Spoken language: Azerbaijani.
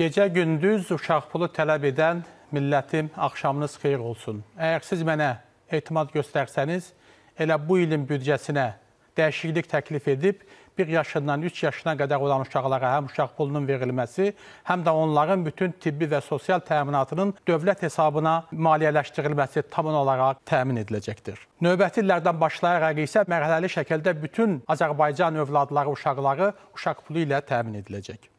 Gecə gündüz uşaq pulu tələb edən millətim axşamınız xeyir olsun. Əgər siz mənə etimad göstərsəniz, elə bu ilin büdcəsinə dəyişiklik təklif edib, 1 yaşından 3 yaşına qədər olan uşaqlara həm uşaq pulunun verilməsi, həm də onların bütün tibbi və sosial təminatının dövlət hesabına maliyyələşdirilməsi tam olaraq təmin ediləcəkdir. Növbəti illərdən başlayaraq isə mərhələli şəkildə bütün Azərbaycan övladları, uşaqları uşaq pulu ilə təmin ediləcək.